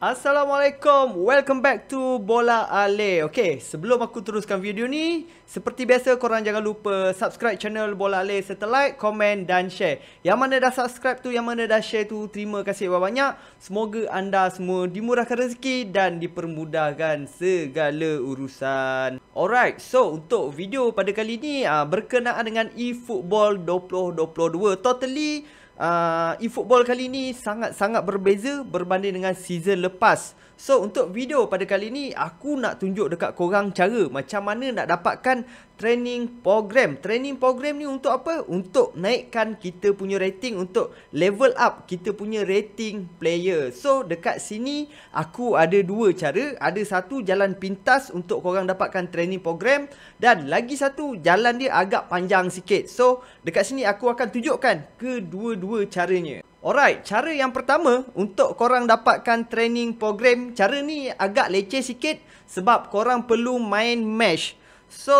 Assalamualaikum, welcome back to Bola Ale Okay, sebelum aku teruskan video ni Seperti biasa korang jangan lupa subscribe channel Bola Ale Serta like, komen dan share Yang mana dah subscribe tu, yang mana dah share tu Terima kasih banyak-banyak Semoga anda semua dimurahkan rezeki Dan dipermudahkan segala urusan Alright, so untuk video pada kali ni ah, Berkenaan dengan eFootball 2022 Totally uh, e-football kali ini sangat-sangat berbeza berbanding dengan season lepas. So untuk video pada kali ini aku nak tunjuk dekat korang cara macam mana nak dapatkan training program. Training program ni untuk apa? Untuk naikkan kita punya rating untuk level up kita punya rating player. So dekat sini aku ada dua cara. Ada satu jalan pintas untuk korang dapatkan training program dan lagi satu jalan dia agak panjang sikit. So dekat sini aku akan tunjukkan kedua-dua caranya. Alright, cara yang pertama untuk korang dapatkan training program, cara ni agak leceh sikit sebab korang perlu main match. So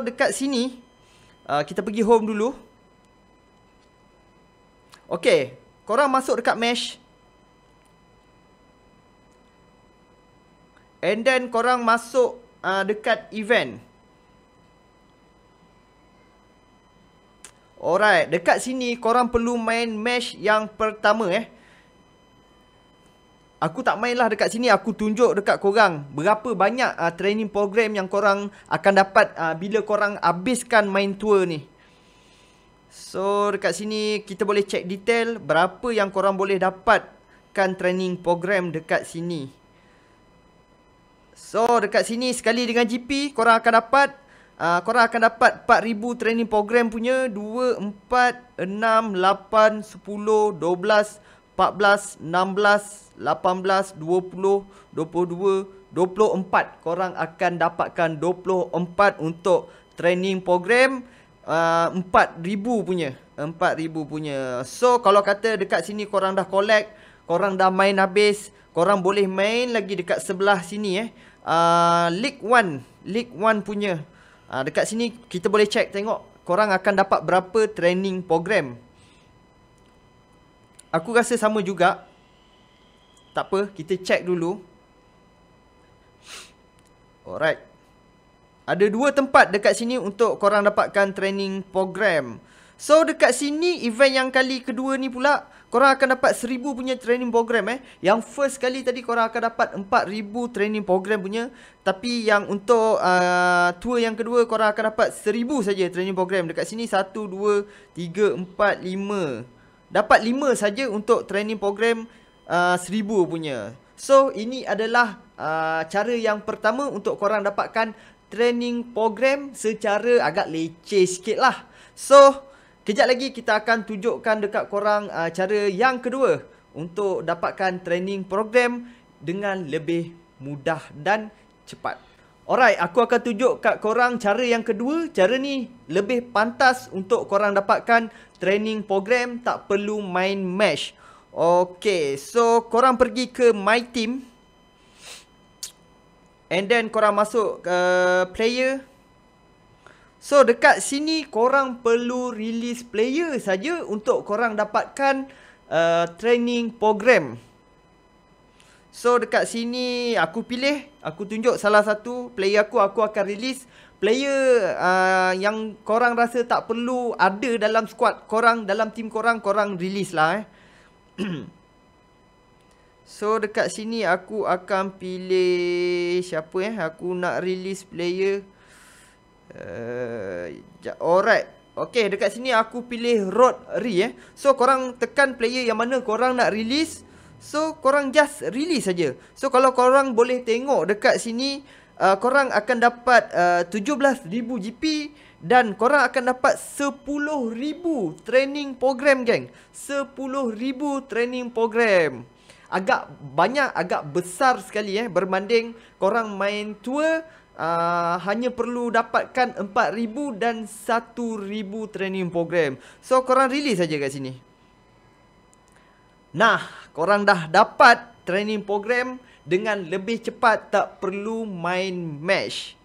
dekat sini uh, Kita pergi home dulu Okay Korang masuk dekat mesh And then korang masuk uh, Dekat event Alright Dekat sini korang perlu main mesh yang pertama eh Aku tak mainlah dekat sini Aku tunjuk dekat korang Berapa banyak uh, training program yang korang Akan dapat uh, bila korang habiskan main tour ni So dekat sini kita boleh check detail Berapa yang korang boleh dapatkan training program dekat sini So dekat sini sekali dengan GP Korang akan dapat Uh, korang akan dapat 4,000 training program punya 2, 4, 6, 8, 10, 12, 14, 16, 18, 20, 22, 24 korang akan dapatkan 24 untuk training program uh, 4000 punya 4000 punya so kalau kata dekat sini korang dah collect korang dah main habis korang boleh main lagi dekat sebelah sini eh uh, league One, league One punya uh, dekat sini kita boleh check tengok korang akan dapat berapa training program Aku rasa sama juga. Tak apa, kita check dulu. Alright. Ada dua tempat dekat sini untuk korang dapatkan training program. So dekat sini event yang kali kedua ni pula korang akan dapat seribu punya training program eh. Yang first kali tadi korang akan dapat empat ribu training program punya tapi yang untuk uh, tour yang kedua korang akan dapat seribu saja training program dekat sini satu dua tiga empat lima dapat 5 saja untuk training program uh, 1000 punya. So ini adalah uh, cara yang pertama untuk korang dapatkan training program secara agak leceh sikit lah. So kejap lagi kita akan tunjukkan dekat korang uh, cara yang kedua untuk dapatkan training program dengan lebih mudah dan cepat. Alright, aku akan tunjuk kat korang cara yang kedua. Cara ni lebih pantas untuk korang dapatkan training program tak perlu main match. Okay, so korang pergi ke my team. And then korang masuk ke uh, player. So dekat sini korang perlu release player saja untuk korang dapatkan uh, training program. So dekat sini aku pilih, aku tunjuk salah satu player aku, aku akan release player uh, yang korang rasa tak perlu ada dalam squad korang, dalam team korang, korang release lah eh. so dekat sini aku akan pilih siapa eh, aku nak release player. Uh, alright. Okay dekat sini aku pilih Rodri Ri eh. So korang tekan player yang mana korang nak release. So korang just release saja. So kalau korang boleh tengok dekat sini uh, korang akan dapat uh, 17000 GP dan korang akan dapat 10000 training program geng. 10000 training program. Agak banyak agak besar sekali eh berbanding korang main tua Uh, hanya perlu dapatkan 4,000 dan 1,000 training program So korang release saja kat sini Nah korang dah dapat training program dengan lebih cepat tak perlu main match.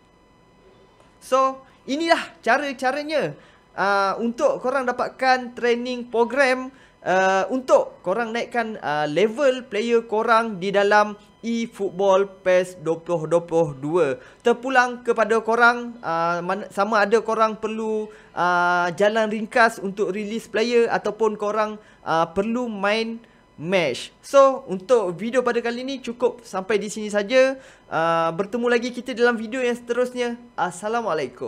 So, inilah cara-caranya uh, untuk korang dapatkan training program uh, untuk korang naikkan uh, level player korang di dalam eFootball PES 2022. Terpulang kepada korang uh, sama ada korang perlu uh, jalan ringkas untuk release player ataupun korang uh, perlu main uh, Mesh. So, untuk video pada kali ini cukup sampai di sini saja. Uh, bertemu lagi kita dalam video yang seterusnya. Assalamualaikum.